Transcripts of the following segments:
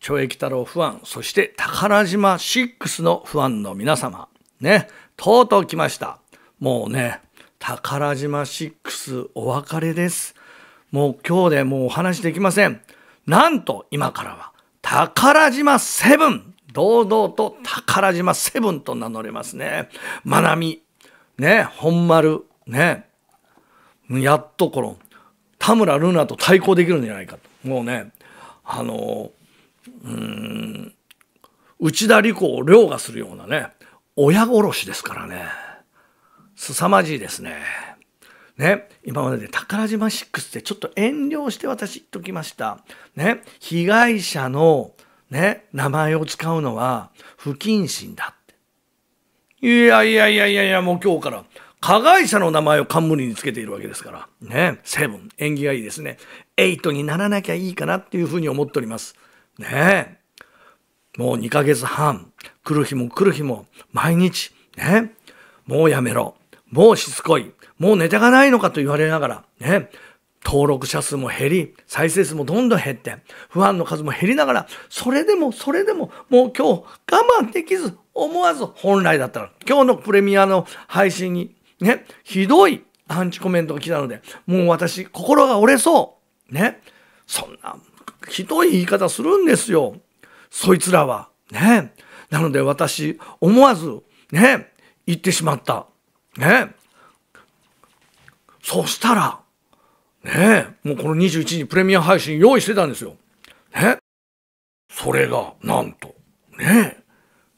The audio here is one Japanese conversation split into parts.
懲役太郎ファン、そして宝島6のファンの皆様、ね、とうとう来ました。もうね、宝島6お別れです。もう今日でもうお話できません。なんと今からは宝島7、堂々と宝島7と名乗れますね。まなみ、ね、本丸、ね、やっとこの田村ルナと対抗できるんじゃないかと。もうね、あのーうん内田理子を凌駕するようなね親殺しですからね凄まじいですね。ね、今までで宝島6でちょっと遠慮して私言っときました。ね、被害者の、ね、名前を使うのは不謹慎だって。いやいやいやいやいや、もう今日から加害者の名前を冠につけているわけですから。ね、セブン、縁起がいいですね。エイトにならなきゃいいかなっていうふうに思っております。ねえ。もう2ヶ月半、来る日も来る日も、毎日、ね。もうやめろ。もうしつこい。もうネタがないのかと言われながら、ね。登録者数も減り、再生数もどんどん減って、不安の数も減りながら、それでもそれでももう今日我慢できず、思わず本来だったら、今日のプレミアの配信にね、ひどいアンチコメントが来たので、もう私心が折れそう。ね。そんな、ひどい言い方するんですよ。そいつらは。ね。なので私、思わず、ね、言ってしまった。ね。そしたら、ね、もうこの21時にプレミア配信用意してたんですよ。ね。それが、なんと、ね、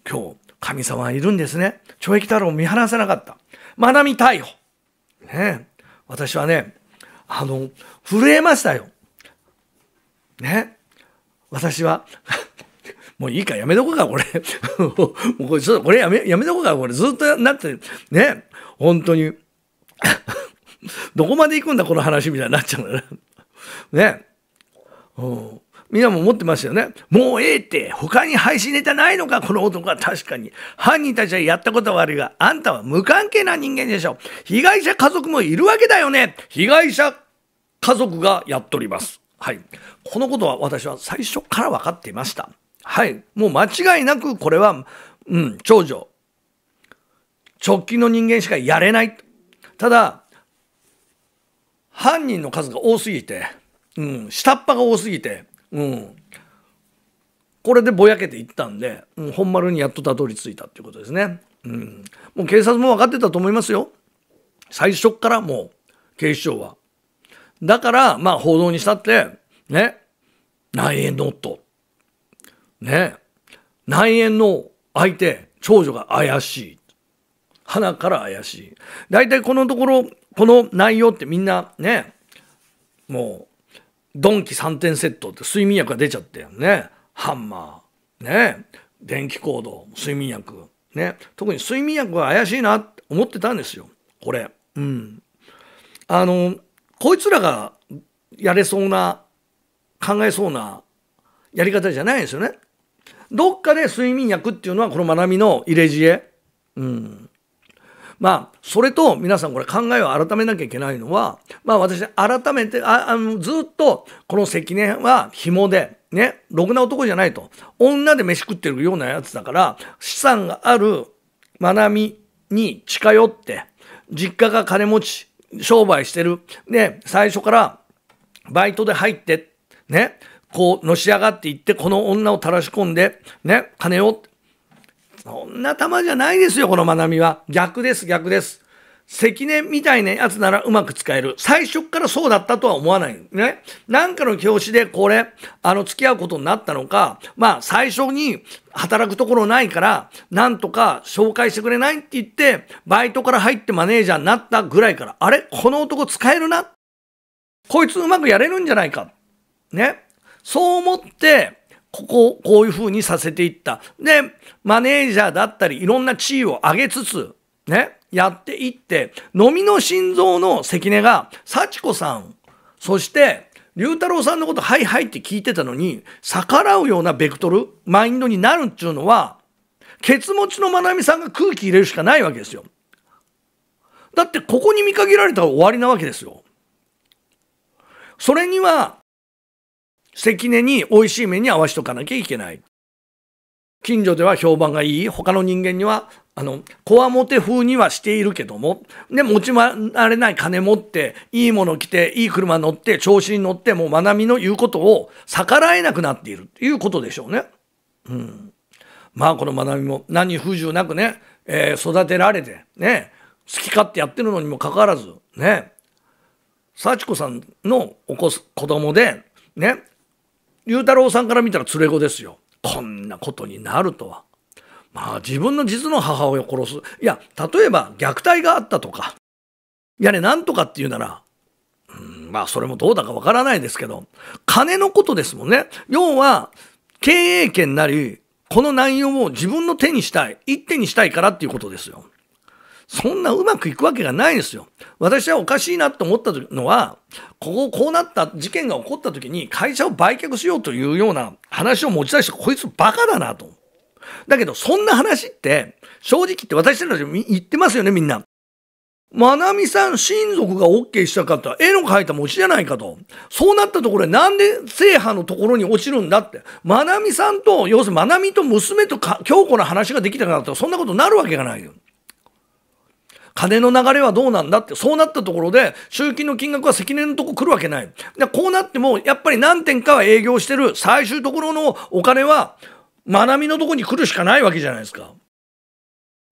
今日、神様いるんですね。懲役太郎を見放せなかった。学び逮捕。ね。私はね、あの、震えましたよ。ね私は もういいかやめとこうかこれ もうこれちょっとこれやめやめとこうかこれずっとなってね本当に どこまで行くんだこの話みたいになっちゃうからねみんなも思ってますよね。もうええって、他に配信ネタないのか、この男は確かに。犯人たちはやったことは悪いが、あんたは無関係な人間でしょ。被害者家族もいるわけだよね。被害者家族がやっております。はい。このことは私は最初から分かっていました。はい。もう間違いなくこれは、うん、長女。直近の人間しかやれない。ただ、犯人の数が多すぎて、うん、下っ端が多すぎて、うん、これでぼやけていったんで、うん、本丸にやっとたどり着いたっていうことですね。うん、もう警察も分かってたと思いますよ。最初からもう警視庁はだから、まあ、報道にしたって、ね、内縁の夫、ね、内縁の相手、長女が怪しい。花から怪しい。大体このところ、この内容ってみんなね、もう、ドンキ3点セットって睡眠薬が出ちゃってよね。ハンマー、ね、電気コード、睡眠薬、ね。特に睡眠薬が怪しいなって思ってたんですよ。これ。うん。あの、こいつらがやれそうな考えそうなやり方じゃないですよね。どっかで睡眠薬っていうのはこの学びの入れ知恵。うん。まあ、それと皆さんこれ考えを改めなきゃいけないのは、まあ私改めて、ああのずっとこの関年は紐で、ね、ろくな男じゃないと。女で飯食ってるようなやつだから、資産がある学びに近寄って、実家が金持ち、商売してる、ね、最初からバイトで入って、ね、こう、のし上がっていって、この女を垂らし込んで、ね、金を、そんな玉じゃないですよ、この学びは。逆です、逆です。積年みたいなやつならうまく使える。最初からそうだったとは思わない。ね。なんかの教師でこれ、あの、付き合うことになったのか、まあ、最初に働くところないから、なんとか紹介してくれないって言って、バイトから入ってマネージャーになったぐらいから、あれこの男使えるなこいつうまくやれるんじゃないか。ね。そう思って、ここをこういう風にさせていった。で、マネージャーだったり、いろんな地位を上げつつ、ね。やっていって、のみの心臓の関根が、幸子さん、そして、龍太郎さんのこと、はいはいって聞いてたのに、逆らうようなベクトル、マインドになるっていうのは、ケツ持ちのまなみさんが空気入れるしかないわけですよ。だって、ここに見限られたら終わりなわけですよ。それには、関根に美味しい目に合わしとかなきゃいけない。近所では評判がいい、他の人間には、あの、こわもて風にはしているけども、で、持ち回れない金持って、いいもの着て、いい車乗って、調子に乗って、もう学びの言うことを逆らえなくなっているっていうことでしょうね。うん。まあ、この学びも何不自由なくね、えー、育てられて、ね、好き勝手やってるのにもかかわらず、ね、幸子さんのお子子供で、ね、龍太郎さんから見たら連れ子ですよ。こんなことになるとは。まあ自分の実の母親を殺す。いや、例えば虐待があったとか、いやね、なんとかっていうなら、うん、まあそれもどうだかわからないですけど、金のことですもんね。要は、経営権なり、この内容を自分の手にしたい、一手にしたいからっていうことですよ。そんなうまくいくわけがないですよ。私はおかしいなと思ったのは、ここ、こうなった、事件が起こった時に会社を売却しようというような話を持ち出して、こいつバカだなと。だけど、そんな話って、正直言って私たちも言ってますよね、みんな。まなみさん親族が OK したかったら絵の描いた餅じゃないかと。そうなったところでなんで制覇のところに落ちるんだって。まなみさんと、要するにまなみと娘と京子の話ができたかったらそんなことになるわけがないよ。金の流れはどうなんだって、そうなったところで、集金の金額は関年のとこ来るわけない。で、こうなっても、やっぱり何点かは営業してる、最終ところのお金は、学びのとこに来るしかないわけじゃないですか。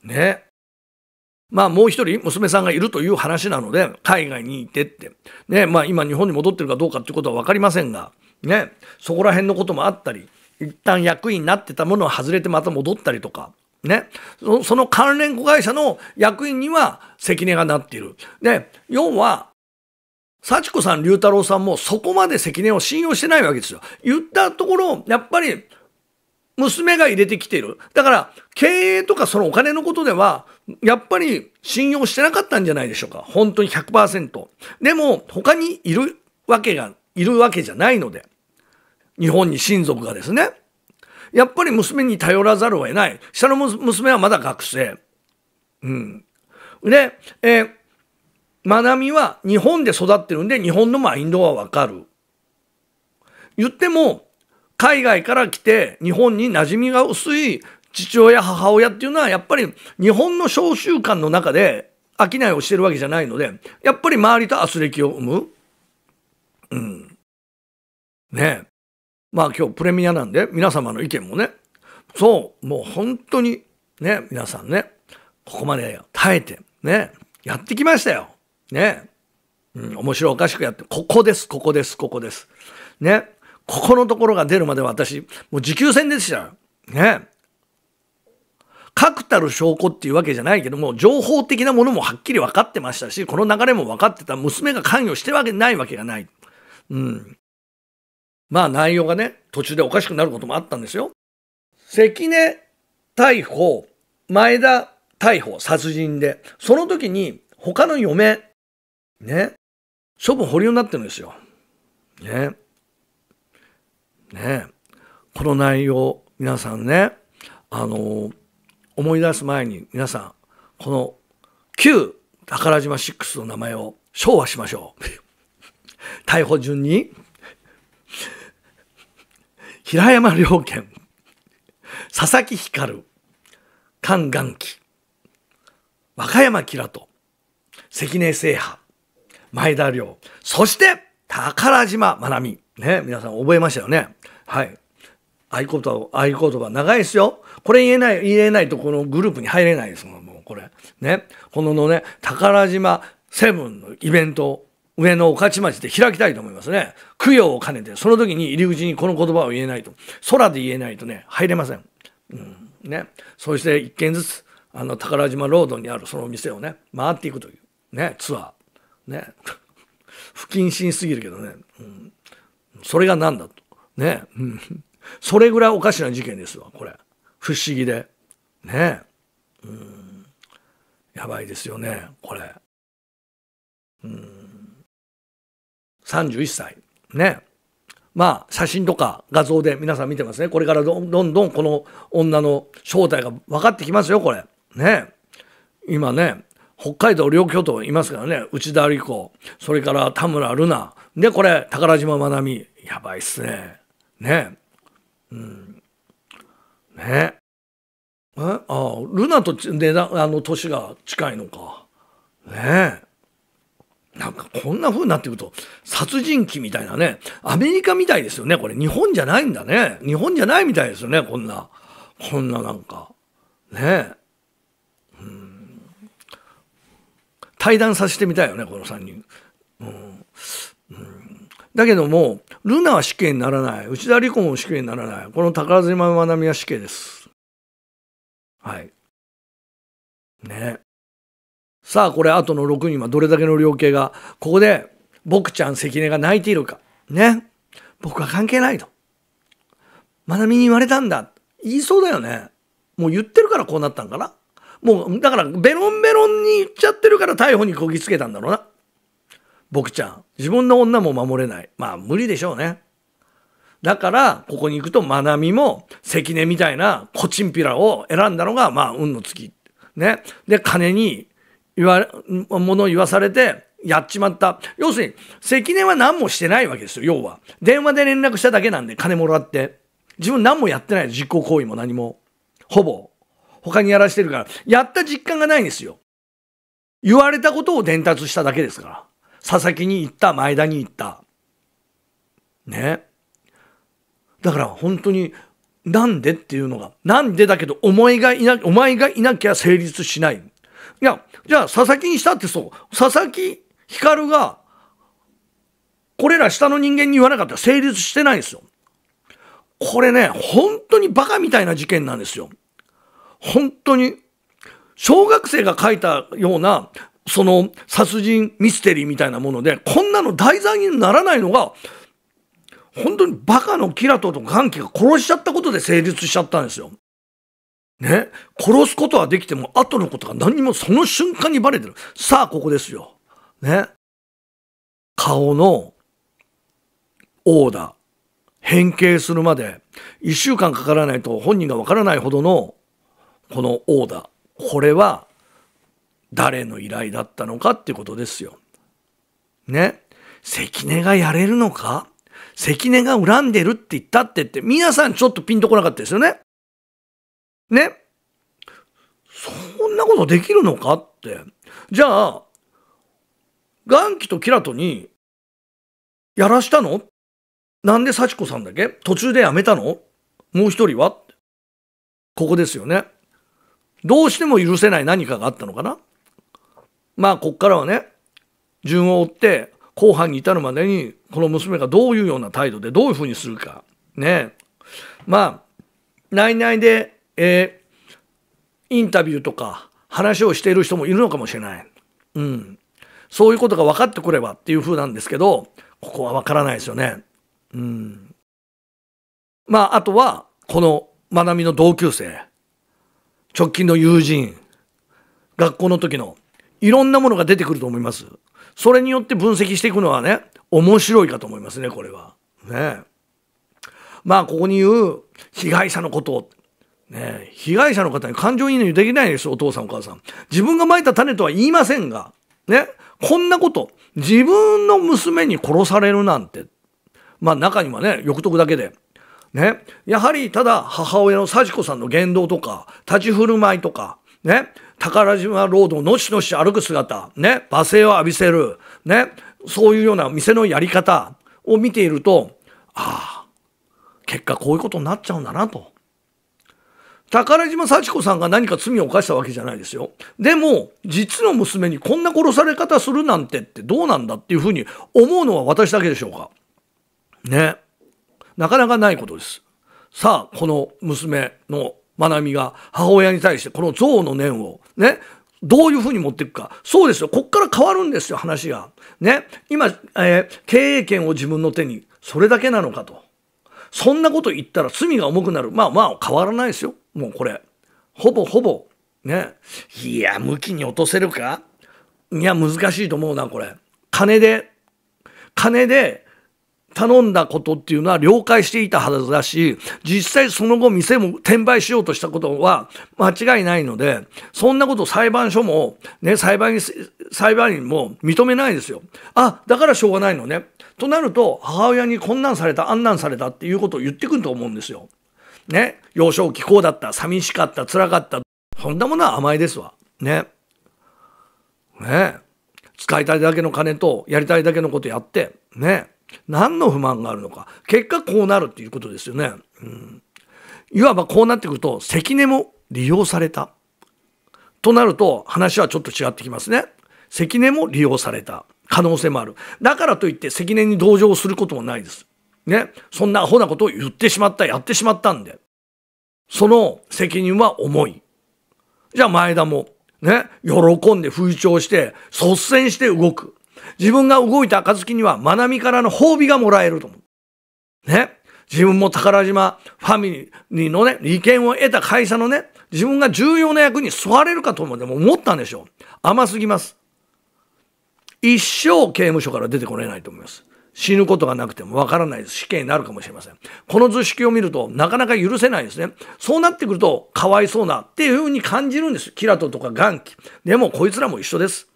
ね。まあもう一人娘さんがいるという話なので、海外に行ってって。ね、まあ今日本に戻ってるかどうかっていうことは分かりませんが、ね、そこら辺のこともあったり、一旦役員になってたものを外れてまた戻ったりとか、ね、その関連子会社の役員には関根がなっている。で、要は、幸子さん、龍太郎さんもそこまで関根を信用してないわけですよ。言ったところ、やっぱり、娘が入れてきている。だから、経営とかそのお金のことでは、やっぱり信用してなかったんじゃないでしょうか。本当に100%。でも、他にいるわけが、いるわけじゃないので。日本に親族がですね。やっぱり娘に頼らざるを得ない。下の娘はまだ学生。うん。で、えー、まなみは日本で育ってるんで、日本のマインドはわかる。言っても、海外から来て日本に馴染みが薄い父親、母親っていうのは、やっぱり日本の召集慣の中で商いをしてるわけじゃないので、やっぱり周りと圧力を生む。うん。ねまあ今日プレミアなんで皆様の意見もね、そう、もう本当にね、皆さんね、ここまで耐えてね、やってきましたよ。ね。うん、面白おかしくやって、ここです、ここです、ここです。ね。ここのところが出るまで私、もう持久戦でしたね。確たる証拠っていうわけじゃないけども、情報的なものもはっきり分かってましたし、この流れも分かってた、娘が関与してるわけないわけがない。うん。まあ内容がね、途中でおかしくなることもあったんですよ。関根逮捕、前田逮捕、殺人で、その時に他の嫁、ね、処分保留になってるんですよ。ね。ね。この内容、皆さんね、あの、思い出す前に皆さん、この旧宝島6の名前を昭和しましょう。逮捕順に平山良賢、佐々木光、菅元気、和歌山キラと関根聖覇前田良、そして、宝島真奈美ね、皆さん覚えましたよね。はい。合言葉、合言葉長いですよ。これ言えない、言えないとこのグループに入れないですもん、もうこれ。ね。こののね、宝島セブンのイベント上野御徒町で開きたいと思いますね。供養を兼ねて、その時に入り口にこの言葉を言えないと、空で言えないとね、入れません。うん、ね。そして一軒ずつ、あの、宝島ロードにあるそのお店をね、回っていくという、ね、ツアー。ね。不謹慎すぎるけどね。うん、それが何だと。ね。うん、それぐらいおかしな事件ですわ、これ。不思議で。ね。うん。やばいですよね、これ。うん31歳。ね。まあ、写真とか画像で皆さん見てますね。これからどんどんどんこの女の正体が分かってきますよ、これ。ね。今ね、北海道両京都いますからね。内田有子、それから田村瑠奈。で、これ、宝島まなみ。やばいっすね。ね。うん。ね。えああ、ルナと値段、あの、年が近いのか。ねえ。なんかこんな風になってくると、殺人鬼みたいなね、アメリカみたいですよね、これ。日本じゃないんだね。日本じゃないみたいですよね、こんな。こんななんか。ねえ。うん。対談させてみたいよね、この3人。うん。ん、だけども、ルナは死刑にならない。内田理子も死刑にならない。この宝島愛美は死刑です。はい。ねさあこれあとの6人はどれだけの量刑がここで僕ちゃん関根が泣いているかね僕は関係ないとまなみに言われたんだ言いそうだよねもう言ってるからこうなったんかなもうだからベロンベロンに言っちゃってるから逮捕にこぎつけたんだろうな僕ちゃん自分の女も守れないまあ無理でしょうねだからここに行くとまなみも関根みたいなコチンピラを選んだのがまあ運の月ねで金に言わ、ものを言わされて、やっちまった。要するに、関根は何もしてないわけですよ、要は。電話で連絡しただけなんで、金もらって。自分何もやってない実行行為も何も。ほぼ。他にやらしてるから、やった実感がないんですよ。言われたことを伝達しただけですから。佐々木に行った、前田に行った。ね。だから本当に、なんでっていうのが、なんでだけど、お前がいな、お前がいなきゃ成立しない。いや、じゃあ佐々木にしたってそう。佐々木光が、これら下の人間に言わなかったら成立してないんですよ。これね、本当にバカみたいな事件なんですよ。本当に。小学生が書いたような、その殺人ミステリーみたいなもので、こんなの題材にならないのが、本当にバカのキラトとガンキが殺しちゃったことで成立しちゃったんですよ。ね、殺すことはできても、後のことが何にもその瞬間にバレてる。さあ、ここですよ。ね。顔の、オーダー、変形するまで、1週間かからないと本人がわからないほどの、このオーダー。これは、誰の依頼だったのかっていうことですよ。ね。関根がやれるのか関根が恨んでるって言ったってって、皆さんちょっとピンとこなかったですよね。ねそんなことできるのかってじゃあ元気とキラトにやらしたのなんで幸子さんだけ途中でやめたのもう一人はここですよね。どうしても許せない何かがあったのかなまあ、こっからはね、順を追って、後半に至るまでに、この娘がどういうような態度で、どういうふうにするか。ねまあ、内々でえー、インタビューとか話をしている人もいるのかもしれない。うん。そういうことが分かってくればっていう風なんですけど、ここは分からないですよね。うん。まあ、あとは、この、まなみの同級生、直近の友人、学校の時の、いろんなものが出てくると思います。それによって分析していくのはね、面白いかと思いますね、これは。ねまあ、ここに言う、被害者のことを、ね、被害者の方に感情移入できないですお父さんお母さん。自分がまいた種とは言いませんが、ね、こんなこと、自分の娘に殺されるなんて、まあ中にはね、欲得だけで。ね、やはりただ母親の幸子さんの言動とか、立ち振る舞いとか、ね、宝島ロードをのしのし歩く姿、ね、罵声を浴びせる、ね、そういうような店のやり方を見ていると、ああ、結果こういうことになっちゃうんだなと。宝島幸子さんが何か罪を犯したわけじゃないですよ。でも、実の娘にこんな殺され方するなんてってどうなんだっていうふうに思うのは私だけでしょうか。ね。なかなかないことです。さあ、この娘の学みが母親に対してこの憎悪の念をね、どういうふうに持っていくか。そうですよ。こっから変わるんですよ、話が。ね。今、えー、経営権を自分の手に、それだけなのかと。そんなこと言ったら罪が重くなる。まあまあ変わらないですよ。もうこれ。ほぼほぼ。ね。いや、向きに落とせるかいや、難しいと思うな、これ。金で、金で頼んだことっていうのは了解していたはずだし、実際その後店も転売しようとしたことは間違いないので、そんなこと裁判所も、ね、裁判員、裁判員も認めないですよ。あ、だからしょうがないのね。となると母親に困難されたあんなんされたっていうことを言ってくると思うんですよ。ね幼少期こうだった寂しかったつらかったそんなものは甘えですわ。ね。ね使いたいだけの金とやりたいだけのことやってね何の不満があるのか結果こうなるっていうことですよね。うん、いわばこうなってくると関根も利用された。となると話はちょっと違ってきますね。関根も利用された。可能性もある。だからといって積年に同情することもないです。ね。そんなアホなことを言ってしまった、やってしまったんで。その責任は重い。じゃあ前田も、ね、喜んで風潮して、率先して動く。自分が動いた暁には、学びからの褒美がもらえると思う。ね。自分も宝島ファミリーのね、利権を得た会社のね、自分が重要な役に座れるかと思うても思ったんでしょう。甘すぎます。一生刑務所から出てこれないと思います。死ぬことがなくてもわからないです。死刑になるかもしれません。この図式を見るとなかなか許せないですね。そうなってくるとかわいそうなっていうふうに感じるんです。キラトとかガンキ。でもこいつらも一緒です。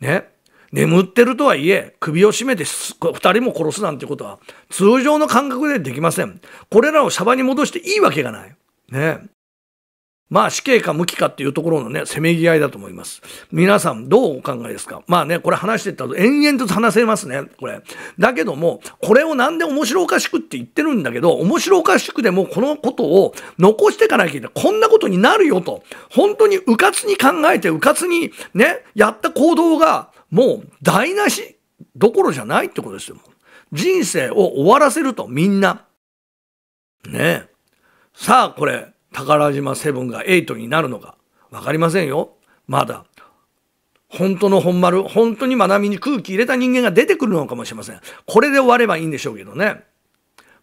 ね。眠ってるとはいえ、首を絞めて二人も殺すなんてことは通常の感覚でできません。これらをシャバに戻していいわけがない。ね。まあ死刑か無期かっていうところのね、せめぎ合いだと思います。皆さんどうお考えですかまあね、これ話してったと延々と話せますね、これ。だけども、これをなんで面白おかしくって言ってるんだけど、面白おかしくでもこのことを残していかなきゃいけない。こんなことになるよと。本当にうかつに考えて、うかつにね、やった行動がもう台無しどころじゃないってことですよ。人生を終わらせると、みんな。ねえ。さあ、これ。宝島セブンが8になるのか分かりませんよまだ本当の本丸本当に学びに空気入れた人間が出てくるのかもしれませんこれで終わればいいんでしょうけどね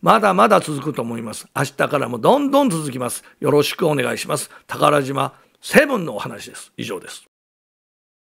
まだまだ続くと思います明日からもどんどん続きますよろしくお願いします宝島セブンのお話です以上です